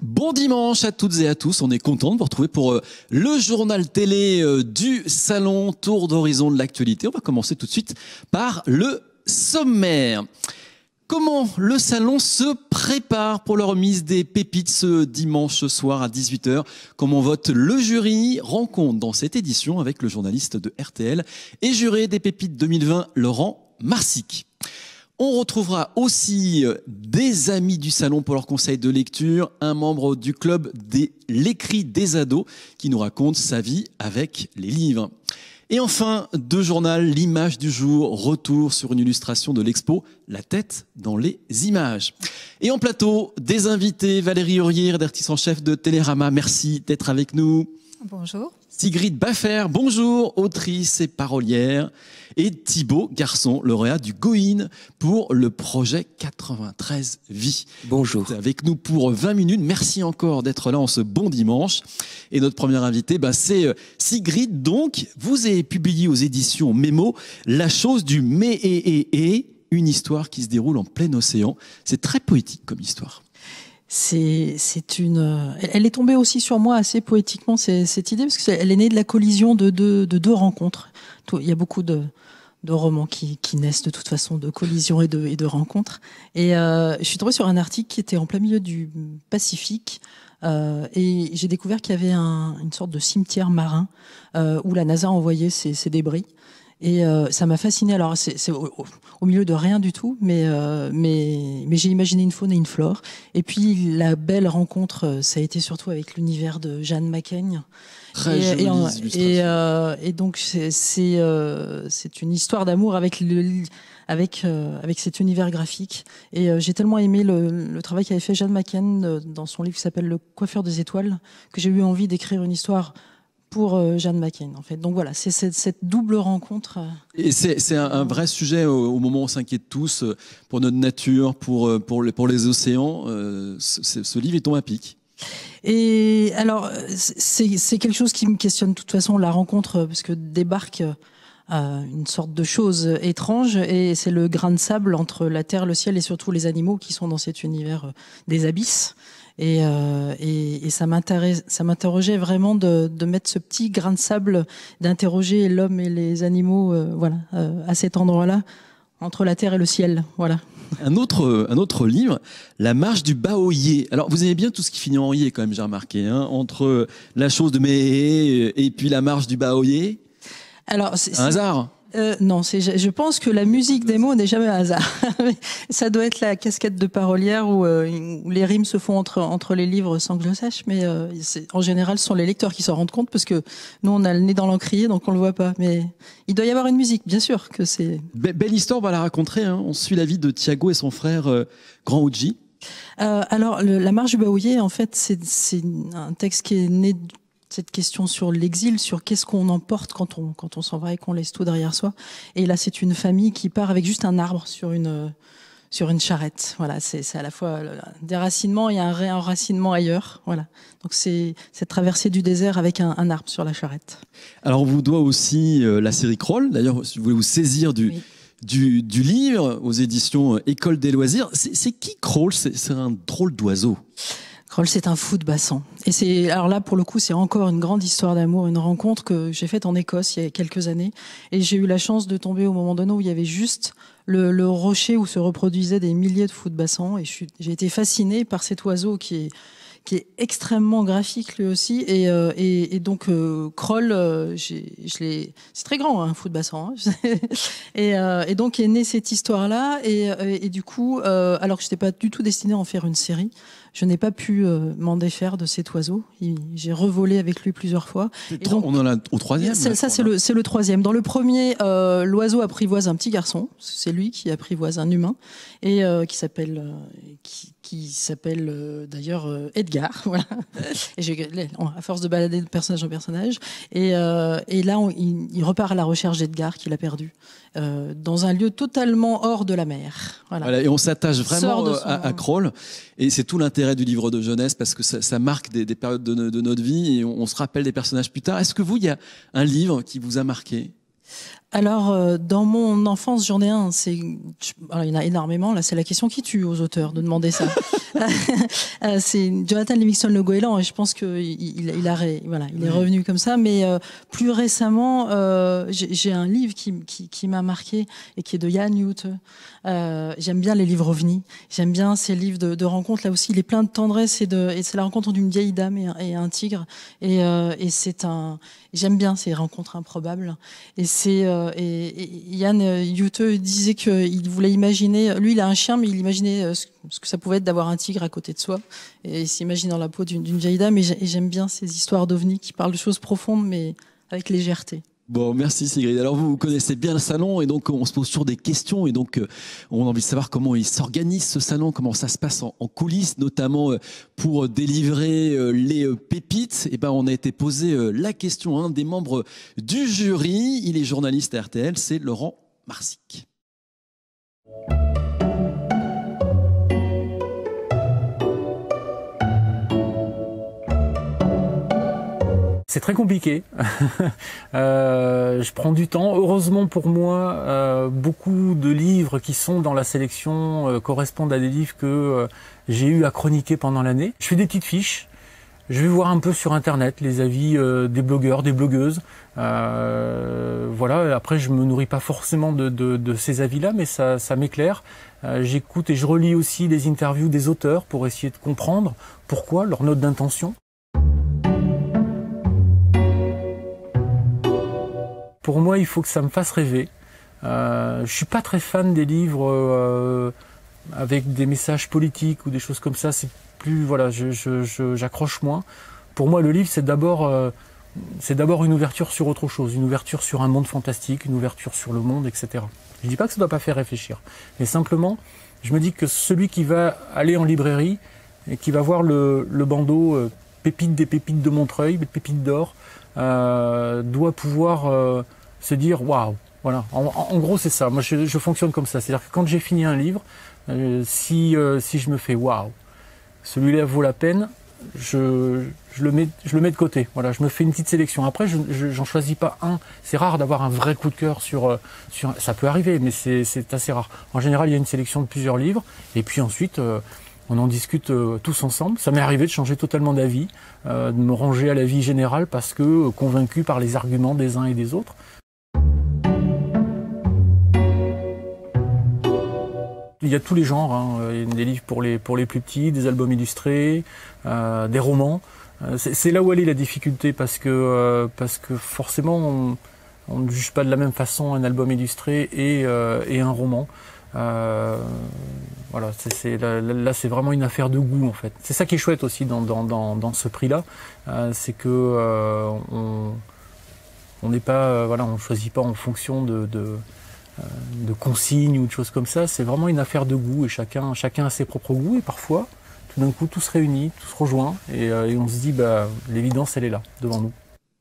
Bon dimanche à toutes et à tous. On est content de vous retrouver pour euh, le journal télé euh, du salon Tour d'horizon de l'actualité. On va commencer tout de suite par le sommaire. Comment le salon se prépare pour leur mise des pépites ce dimanche soir à 18h. on vote le jury Rencontre dans cette édition avec le journaliste de RTL et juré des pépites 2020, Laurent Marsic. On retrouvera aussi euh, des amis du salon pour leur conseil de lecture, un membre du club des l'écrit des ados qui nous raconte sa vie avec les livres. Et enfin, deux journal, l'image du jour, retour sur une illustration de l'expo La tête dans les images. Et en plateau, des invités, Valérie Aurier, d'artiste en chef de Télérama. Merci d'être avec nous. Bonjour. Sigrid Baffer, bonjour, autrice et parolière, et Thibaut Garçon, lauréat du Goin pour le projet 93 Vie. Bonjour. Avec nous pour 20 minutes. Merci encore d'être là en ce bon dimanche. Et notre première invitée, bah, c'est euh, Sigrid. Donc, vous avez publié aux éditions Mémo La chose du mai et et, une histoire qui se déroule en plein océan. C'est très poétique comme histoire c'est c'est une elle, est tombée aussi sur moi assez poétiquement cette idée parce qu'elle est née de la collision de deux rencontres il y a beaucoup de romans qui, naissent de toute façon de collisions et de, rencontres. Et euh, je suis tombée sur un article qui était en plein milieu du Pacifique euh, et j'ai découvert qu'il y avait une sorte de cimetière marin euh, où la NASA envoyait ses débris et euh, ça m'a fasciné. Alors, c'est au, au, milieu de rien du tout, mais, euh, mais, mais j'ai imaginé une faune et une flore. Et puis, la belle rencontre, euh, ça a été surtout avec l'univers de Jeanne Macaigne. Très et, et, et, donc, c'est une histoire d'amour avec le avec avec cet univers graphique. Et j'ai tellement aimé le, travail qu'avait fait Jeanne Macken dans son livre qui s'appelle Le coiffeur des étoiles que j'ai eu envie d'écrire une histoire pour euh, Jeanne McCain, en fait. Donc voilà, c'est cette, cette, double rencontre. Euh. Et c'est un, vrai sujet au, moment où on s'inquiète tous euh, pour notre nature, pour, pour, les, pour les océans. ce, livre est tombé à pic. Et alors, c'est quelque chose qui me questionne de toute façon, la rencontre, parce que débarque une sorte de chose étrange et c'est le grain de sable entre la terre, le ciel et surtout les animaux qui sont dans cet univers euh, des abysses. Et, euh, et, ça m'interrogeait vraiment de, mettre ce petit grain de sable, d'interroger l'homme et les animaux, euh, voilà, à cet endroit-là, entre la terre et le ciel, voilà. Un autre, un autre livre, La marche du Baoyé. Alors, vous aimez bien tout ce qui finit en yé, quand même, j'ai remarqué, hein, entre la chose de Méhé et puis la marche du Baoyer alors, un hasard euh, non, je pense que la musique des mots n'est jamais un hasard. ça doit être la casquette de parolière euh, où, les rimes se font entre, entre, les livres sans que le sache, mais euh, en général, ce sont les lecteurs qui s'en rendent compte parce que nous, on a le nez dans l'encrier, donc on le voit pas. Mais il doit y avoir une musique, bien sûr que c'est. belle histoire, on va la raconter. Hein. On suit la vie de Thiago et son frère Grand Oji. alors, La Marche du Baouillet, en fait, c'est un texte qui est né cette question sur l'exil, sur qu'est-ce qu'on emporte quand on, quand on s'en va et qu'on laisse tout derrière soi. Et là, c'est une famille qui part avec juste un arbre sur une, sur une charrette. Voilà, c'est à la fois un déracinement et un réenracinement ailleurs. Voilà. Donc c'est cette traversée du désert avec un, arbre sur la charrette. Alors on vous doit aussi euh, la série Crawl. D'ailleurs, si vous voulez vous saisir du, du, livre aux éditions École des loisirs, c'est qui Crawl C'est un drôle d'oiseau. Kroll, c'est un fou de bassin. Et c'est alors là pour le coup, c'est encore une grande histoire d'amour, une rencontre que j'ai faite en Écosse il y a quelques années, et j'ai eu la chance de tomber au moment donné où il y avait juste le, le rocher où se reproduisaient des milliers de fous de bassin, et j'ai été fascinée par cet oiseau qui est qui est extrêmement graphique lui aussi. Et, euh, et, et donc, euh, Kroll, euh, je l'ai, c'est très grand, hein, un fou de bassin. Hein. et, euh, et, donc est née cette histoire-là. Et, du coup, alors que je n'étais pas du tout destinée à en faire une série, je n'ai pas pu euh, m'en défaire de cet oiseau. J'ai revolé avec lui plusieurs fois. on en a au troisième. Ça, c'est le, troisième. Dans le premier, euh, l'oiseau apprivoise un petit garçon. C'est lui qui apprivoise un humain et euh, qui s'appelle qui, s'appelle d'ailleurs Edgar. Voilà. à force de balader de personnage en personnage. Et, là, il, repart à la recherche d'Edgar qu'il a perdu dans un lieu totalement hors de la mer. et on s'attache vraiment à, à Kroll. Et c'est tout l'intérêt du livre de jeunesse parce que ça, marque des, périodes de, notre vie et on, se rappelle des personnages plus tard. Est-ce que vous, il y a un livre qui vous a marqué alors, euh, dans mon enfance, j'en ai un. C'est, il y en a énormément. Là, c'est la question qui tue aux auteurs de demander ça. Euh, c'est Jonathan Livingston Le Goéland, et je pense que il, il voilà, il est revenu comme ça. Mais euh, plus récemment, j'ai un livre qui, qui, m'a marqué et qui est de Yann Hute. j'aime bien les livres ovnis. J'aime bien ces livres de, rencontres. Là aussi, il est plein de tendresse et, et c'est la rencontre d'une vieille dame et un, tigre. Et, et c'est un, j'aime bien ces rencontres improbables. Et c'est euh, et, et, Yann euh, Yute disait qu'il voulait imaginer, lui il a un chien, mais il imaginait euh, ce, que ça pouvait être d'avoir un tigre à côté de soi, et il dans la peau d'une vieille dame, et j'aime bien ces histoires d'ovnis qui parlent de choses profondes, mais avec légèreté. Bon, merci Sigrid. Alors vous, connaissez bien le salon et donc on se pose sur des questions et donc euh, on a envie de savoir comment il s'organise ce salon, comment ça se passe en, coulisses, notamment euh, pour euh, délivrer les pépites. Et eh ben on a été posé la question à un des membres du jury. Il est journaliste à RTL, c'est Laurent Marsic. c'est très compliqué. euh, je prends du temps. Heureusement pour moi, euh, beaucoup de livres qui sont dans la sélection euh, correspondent à des livres que euh, j'ai eu à chroniquer pendant l'année. Je fais des petites fiches. Je vais voir un peu sur internet les avis euh, des blogueurs, des blogueuses. voilà. Après, je me nourris pas forcément de, de, de ces avis-là, mais ça, ça m'éclaire. J'écoute et je relis aussi les interviews des auteurs pour essayer de comprendre pourquoi leurs notes d'intention. Pour moi, il faut que ça me fasse rêver. Euh, je suis pas très fan des livres euh, avec des messages politiques ou des choses comme ça. C'est plus voilà, j'accroche moins. Pour moi, le livre, c'est d'abord euh, c'est d'abord une ouverture sur autre chose, une ouverture sur un monde fantastique, une ouverture sur le monde, etc. Je dis pas que ça doit pas faire réfléchir, mais simplement, je me dis que celui qui va aller en librairie et qui va voir le, bandeau euh, pépite des pépites de Montreuil, pépite d'or, euh, doit pouvoir se dire waouh. Voilà. En, gros, c'est ça. Moi, je, fonctionne comme ça. C'est-à-dire que quand j'ai fini un livre, euh, si, euh, si je me fais waouh, celui-là vaut la peine, je, je, le mets, je le mets de côté. Voilà, je me fais une petite sélection. Après, je n'en choisis pas un. C'est rare d'avoir un vrai coup de cœur sur, euh, sur. Ça peut arriver, mais c'est assez rare. En général, il y a une sélection de plusieurs livres, et puis ensuite. on en discute tous ensemble. Ça m'est arrivé de changer totalement d'avis, de me ranger à l'avis général parce que convaincu par les arguments des uns et des autres. Il y a tous les genres, hein. il y a des livres pour les, pour les plus petits, des albums illustrés, euh, des romans. Euh, c'est là où elle est la difficulté parce que, euh, parce que forcément on, ne juge pas de la même façon un album illustré et, et un roman. voilà, c'est là, c'est vraiment une affaire de goût en fait. C'est ça qui est chouette aussi dans, dans, dans, ce prix-là, c'est que on on n'est pas voilà on choisit pas en fonction de euh, de consignes ou de choses comme ça. C'est vraiment une affaire de goût et chacun, chacun a ses propres goûts et parfois, tout d'un coup, tout se réunit, tout se rejoint et, euh, on se dit, bah, l'évidence, elle est là, devant nous.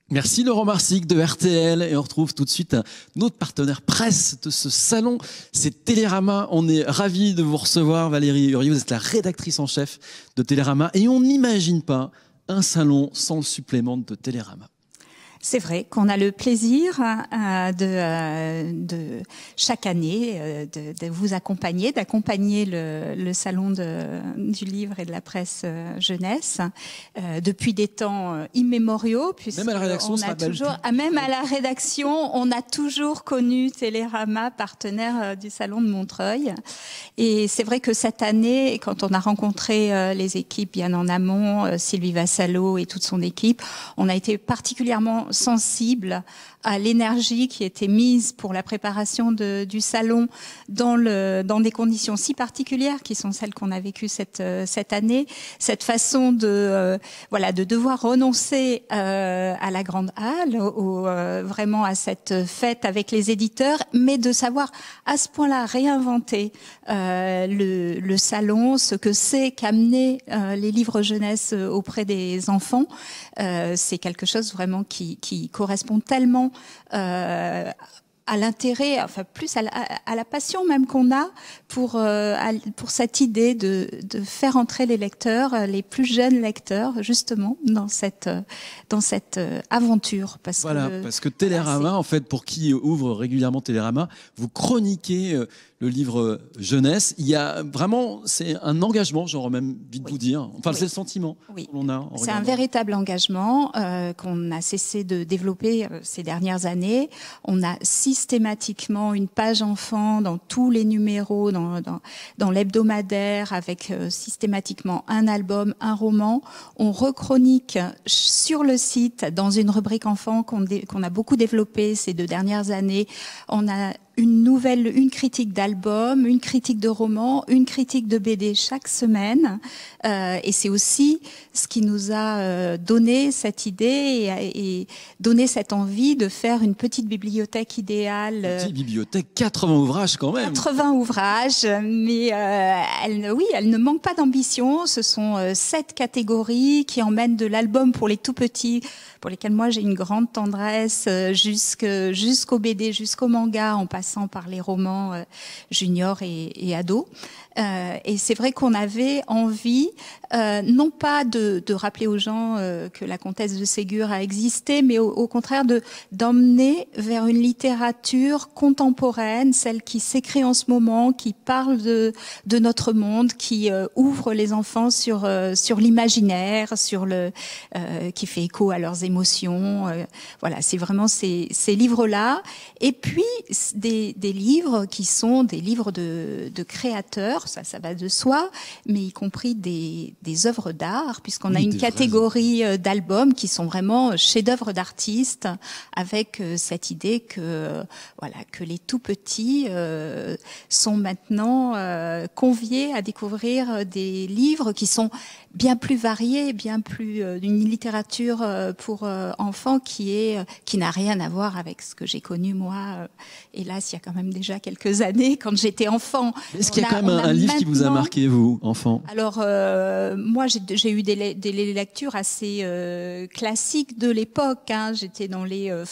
Merci Laurent Marsic de RTL et on retrouve tout de suite notre partenaire presse de ce salon, c'est Télérama. On est ravi de vous recevoir Valérie Uriot, vous êtes la rédactrice en chef de Télérama et on n'imagine pas un salon sans le supplément de Télérama. C'est vrai qu'on a le plaisir euh, de, euh, de, chaque année euh, de, de, vous accompagner, d'accompagner le, le, salon de, du livre et de la presse jeunesse depuis des temps immémoriaux. Puisque même à la rédaction, on a toujours, ah, même à la rédaction, on a toujours connu Télérama partenaire du salon de Montreuil. Et c'est vrai que cette année, quand on a rencontré les équipes bien en amont, Sylvie Vassallo et toute son équipe, on a été particulièrement sensible à l'énergie qui était mise pour la préparation de, du salon dans, le, dans des conditions si particulières qui sont celles qu'on a vécues cette, euh, cette année, cette façon de, euh, voilà, de devoir renoncer euh, à la grande halle, au, vraiment à cette fête avec les éditeurs, mais de savoir à ce point-là réinventer le, le, salon, ce que c'est qu'amener les livres jeunesse auprès des enfants, c'est quelque chose vraiment qui, qui, correspond tellement euh, à l'intérêt, enfin plus à la, passion même qu'on a pour euh, pour cette idée de, faire entrer les lecteurs, euh, les plus jeunes lecteurs justement dans cette dans cette aventure parce voilà, parce que Télérama en fait pour qui ouvre régulièrement Télérama, vous chroniquez le livre Jeunesse. Il y a vraiment, c'est un engagement, j'aurais même vite de vous dire. Enfin, c'est le sentiment qu'on a. C'est un véritable engagement euh, qu'on a cessé de développer euh, ces dernières années. On a systématiquement une page enfant dans tous les numéros, dans, dans, dans l'hebdomadaire, avec euh, systématiquement un album, un roman. On rechronique sur le site, dans une rubrique enfant qu'on qu'on a beaucoup développée ces deux dernières années. On a une nouvelle, une critique d'album, une critique de roman, une critique de BD chaque semaine. Euh, et c'est aussi ce qui nous a euh, donné cette idée et, et, donné cette envie de faire une petite bibliothèque idéale. Petite bibliothèque, 80 ouvrages quand même. 80 ouvrages, mais euh, elle, oui, elle ne manque pas d'ambition. Ce sont euh, sept catégories qui emmènent de l'album pour les tout petits, pour lesquels moi j'ai une grande tendresse, euh, jusqu'au BD, jusqu'au manga, on passe par les romans euh, juniors et, et ados. Euh, et c'est vrai qu'on avait envie, euh, non pas de, de, rappeler aux gens euh, que la comtesse de Ségur a existé, mais au, au contraire de d'emmener vers une littérature contemporaine, celle qui s'écrit en ce moment, qui parle de, de notre monde, qui ouvre les enfants sur sur l'imaginaire, sur le qui fait écho à leurs émotions. voilà, c'est vraiment ces, ces livres-là. Et puis des, des livres qui sont des livres de, de créateurs ça, ça va de soi, mais y compris des, œuvres d'art, puisqu'on a une catégorie euh, d'albums qui sont vraiment euh, chefs-d'œuvre d'artistes, avec euh, cette idée que voilà que les tout petits sont maintenant conviés à découvrir des livres qui sont bien plus variés, bien plus d'une littérature pour enfants qui est qui n'a rien à voir avec ce que j'ai connu moi. hélas, il y a quand même déjà quelques années quand j'étais enfant. Ce y a quand même un livre qui vous a marqué, vous, enfant Alors, euh, moi, j'ai eu des, des, lectures assez euh, classiques de l'époque. Hein. J'étais dans les euh,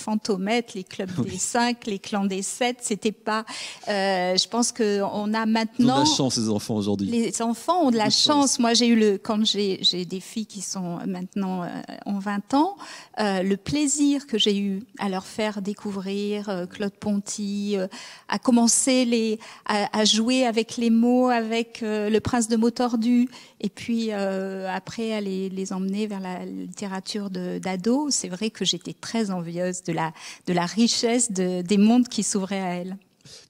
les clubs des 5, les clans des 7. C'était pas. Euh, je pense que on a maintenant. On a de la chance, les enfants, aujourd'hui. Les enfants ont de la chance. Moi, j'ai eu le. Quand j'ai des filles qui sont maintenant en 20 ans, le plaisir que j'ai eu à leur faire découvrir Claude Ponty, à commencer les, à, à jouer avec les mots, avec euh, Le Prince de tordus, et puis euh, après à les, emmener vers la littérature d'ado, c'est vrai que j'étais très envieuse de la, richesse des mondes qui s'ouvraient à elle.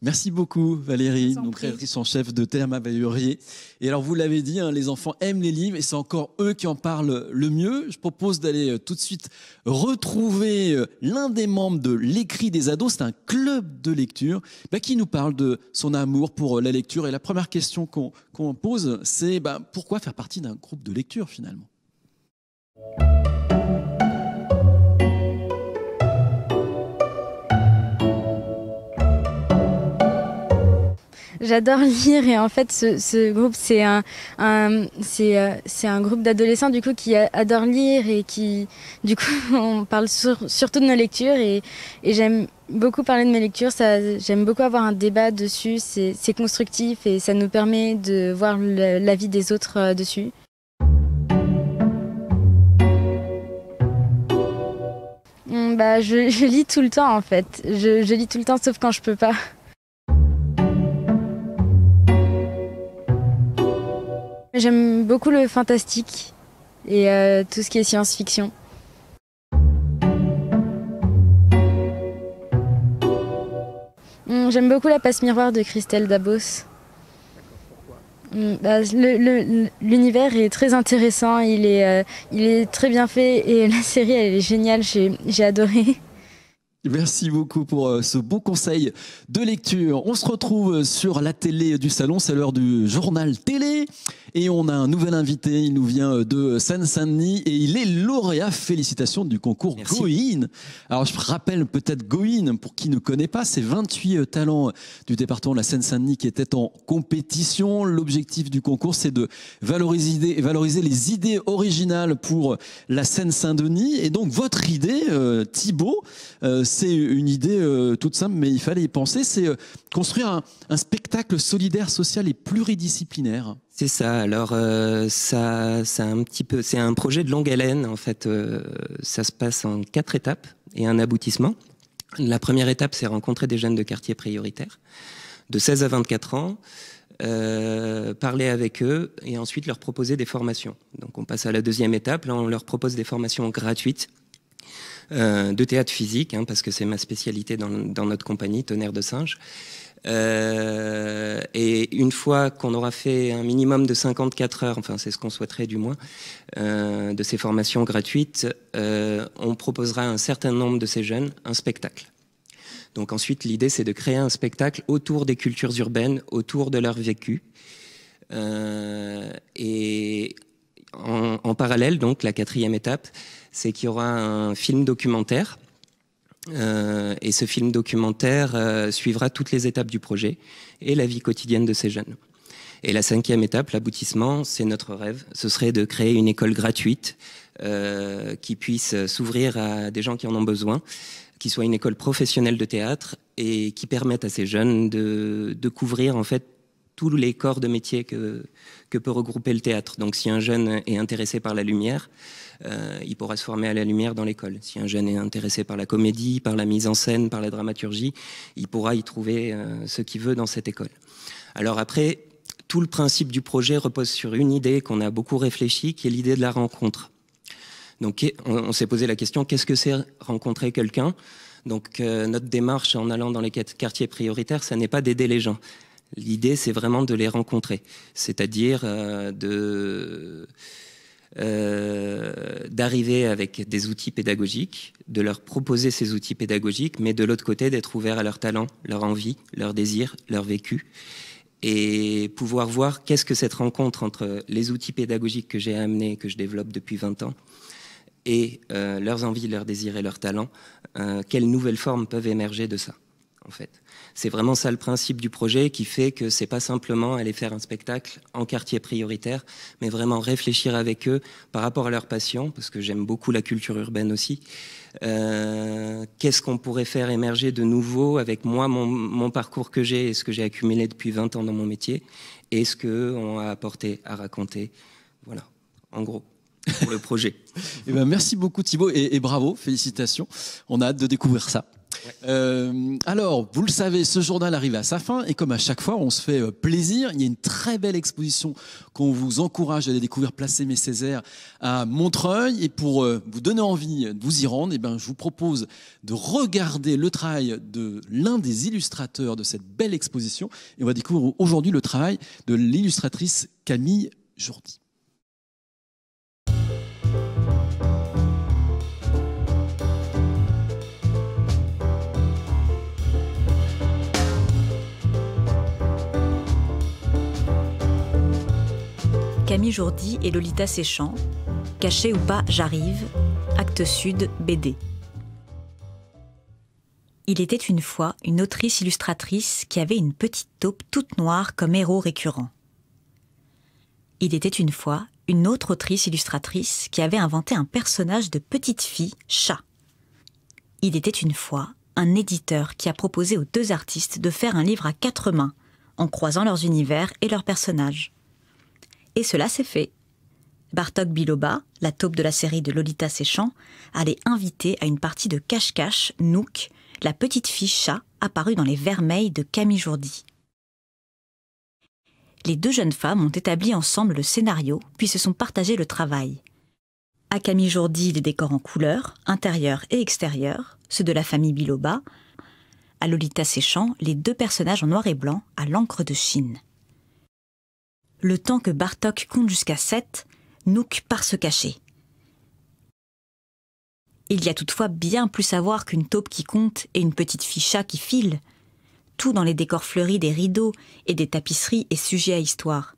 Merci beaucoup Valérie, donc créatrice en chef de à Bayurier. Et alors vous l'avez dit, hein, les enfants aiment les livres et c'est encore eux qui en parlent le mieux. Je propose d'aller euh, tout de suite retrouver euh, l'un des membres de l'écrit des ados, c'est un club de lecture, bah, qui nous parle de son amour pour euh, la lecture. Et la première question qu'on pose, c'est bah, pourquoi faire partie d'un groupe de lecture finalement J'adore lire et en fait ce, groupe c'est un, c'est, euh, c'est un groupe d'adolescents du coup qui adore lire et qui du coup on parle surtout de nos lectures et, j'aime beaucoup parler de mes lectures, ça, j'aime beaucoup avoir un débat dessus, c'est, constructif et ça nous permet de voir l'avis des autres euh, dessus. Hum, bah, je, lis tout le temps en fait, je, je lis tout le temps sauf quand je peux pas. J'aime beaucoup le fantastique et euh, tout ce qui est science-fiction. Hmm, j'aime beaucoup la passe miroir de Christelle Dabos. Hmm, bah, l'univers est très intéressant, il est, euh, il est très bien fait et la série elle est géniale, j'ai adoré. Merci beaucoup pour euh, ce beau conseil de lecture. On se retrouve sur la télé du salon, c'est l'heure du journal télé. Et on a un nouvel invité, il nous vient euh, de Seine-Saint-Denis et il est lauréat, félicitations, du concours Goin. Alors je rappelle peut-être Goin, pour qui ne connaît pas, c'est 28 euh, talents du département de la Seine-Saint-Denis qui étaient en compétition. L'objectif du concours, c'est de valoriser, valoriser les idées originales pour la Seine-Saint-Denis. Et donc votre idée, Thibault, c'est une idée euh, toute simple, mais il fallait y penser. C'est euh, construire un, spectacle solidaire, social et pluridisciplinaire. C'est ça. Alors, euh, ça, un petit peu. C'est un projet de longue haleine, en fait. ça se passe en quatre étapes et un aboutissement. La première étape, c'est rencontrer des jeunes de quartier prioritaires, de 16 à 24 ans. parler avec eux et ensuite leur proposer des formations. Donc on passe à la deuxième étape, là on leur propose des formations gratuites euh, de théâtre physique, hein, parce que c'est ma spécialité dans, notre compagnie, Tonnerre de Singes euh, et une fois qu'on aura fait un minimum de 54 heures, enfin c'est ce qu'on souhaiterait du moins, euh, de ces formations gratuites, on proposera à un certain nombre de ces jeunes un spectacle. Donc ensuite, l'idée, c'est de créer un spectacle autour des cultures urbaines, autour de leur vécu. et en, en, parallèle, donc, la quatrième étape, c'est qu'il y aura un film documentaire. Euh, et ce film documentaire euh, suivra toutes les étapes du projet et la vie quotidienne de ces jeunes. Et la cinquième étape, l'aboutissement, c'est notre rêve. Ce serait de créer une école gratuite euh, qui puisse s'ouvrir à des gens qui en ont besoin, qui soit une école professionnelle de théâtre et qui permette à ces jeunes de, de couvrir en fait tous les corps de métier que, peut regrouper le théâtre. Donc si un jeune est intéressé par la lumière, euh, il pourra se former à la lumière dans l'école. Si un jeune est intéressé par la comédie, par la mise en scène, par la dramaturgie, il pourra y trouver euh, ce qu'il veut dans cette école. Alors après, tout le principe du projet repose sur une idée qu'on a beaucoup réfléchie, qui est l'idée de la rencontre. Donc on, s'est posé la question, qu'est-ce que c'est rencontrer quelqu'un donc euh, notre démarche en allant dans les quartiers prioritaires, ça n'est pas d'aider les gens, L'idée, c'est vraiment de les rencontrer, c'est-à-dire euh, euh, d'arriver avec des outils pédagogiques, de leur proposer ces outils pédagogiques, mais de l'autre côté, d'être ouvert à leurs talents, leurs envies, leurs désirs, leur vécu, et pouvoir voir qu'est-ce que cette rencontre entre les outils pédagogiques que j'ai amenés, que je développe depuis 20 ans, et euh, leurs envies, leurs désirs et leurs talents, quelles nouvelles formes peuvent émerger de ça en fait. C'est vraiment ça le principe du projet qui fait que c'est pas simplement aller faire un spectacle en quartier prioritaire, mais vraiment réfléchir avec eux par rapport à leurs passions, parce que j'aime beaucoup la culture urbaine aussi. Euh, qu'est-ce qu'on pourrait faire émerger de nouveau avec moi, mon, parcours que j'ai et ce que j'ai accumulé depuis 20 ans dans mon métier, et ce qu'on a apporté à raconter. Voilà, en gros pour le projet. et eh ben, merci beaucoup Thibaut et bravo, félicitations. On a hâte de découvrir ça. Euh, alors, vous le savez, ce journal arrive à sa fin et comme à chaque fois, on se fait euh, plaisir. Il y a une très belle exposition qu'on vous encourage à aller découvrir, placer Mes Césaire à Montreuil. Et pour euh, vous donner envie de vous y rendre, eh ben, je vous propose de regarder le travail de l'un des illustrateurs de cette belle exposition. Et on va découvrir aujourd'hui le travail de l'illustratrice Camille Jourdi. Camille Jourdi et Lolita Séchant, Caché ou pas, j'arrive, Acte Sud, BD. Il était une fois une autrice illustratrice qui avait une petite taupe toute noire comme héros récurrent. Il était une fois une autre autrice illustratrice qui avait inventé un personnage de petite fille, chat. Il était une fois un éditeur qui a proposé aux deux artistes de faire un livre à quatre mains, en croisant leurs univers et leurs personnages. Et cela s'est fait. Bartok Biloba, la taupe de la série de Lolita Séchant, allait inviter à une partie de cache-cache Nook, la petite fille chat apparue dans les vermeils de Camille Jourdi. Les deux jeunes femmes ont établi ensemble le scénario, puis se sont partagées le travail. À Camille Jourdi, les décors en couleurs, intérieurs et extérieurs, ceux de la famille Biloba. À Lolita Séchant, les deux personnages en noir et blanc à l'encre de Chine. Le temps que Bartok compte jusqu'à sept, Nook part se cacher. Il y a toutefois bien plus à voir qu'une taupe qui compte et une petite ficha qui file. Tout dans les décors fleuris des rideaux et des tapisseries est sujet à histoire.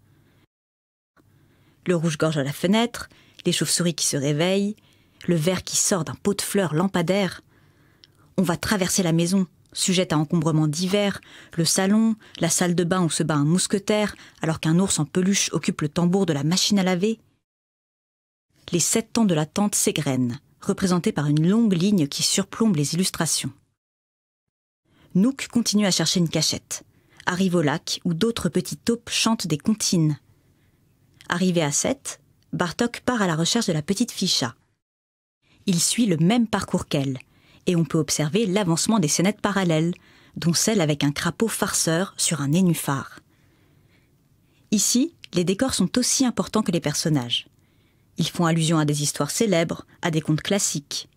Le rouge-gorge à la fenêtre, les chauves-souris qui se réveillent, le verre qui sort d'un pot de fleurs lampadaire. On va traverser la maison, Sujet à encombrements divers, le salon, la salle de bain où se bat un mousquetaire, alors qu'un ours en peluche occupe le tambour de la machine à laver. Les sept temps de la tente s'égrènent, représentés par une longue ligne qui surplombe les illustrations. Nook continue à chercher une cachette, arrive au lac où d'autres petits taupes chantent des comptines. Arrivé à sept, Bartok part à la recherche de la petite Ficha. Il suit le même parcours qu'elle, et on peut observer l'avancement des scénettes parallèles, dont celle avec un crapaud farceur sur un nénuphar. Ici, les décors sont aussi importants que les personnages. Ils font allusion à des histoires célèbres, à des contes classiques.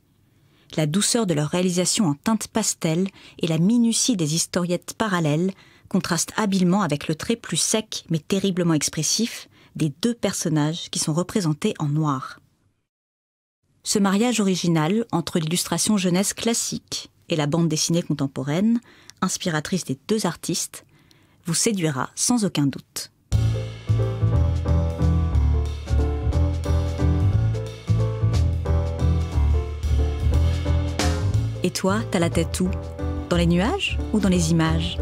La douceur de leur réalisation en teinte pastel et la minutie des historiettes parallèles contrastent habilement avec le trait plus sec mais terriblement expressif des deux personnages qui sont représentés en noir. Ce mariage original entre l'illustration jeunesse classique et la bande dessinée contemporaine, inspiratrice des deux artistes, vous séduira sans aucun doute. Et toi, t'as la tête où Dans les nuages ou dans les images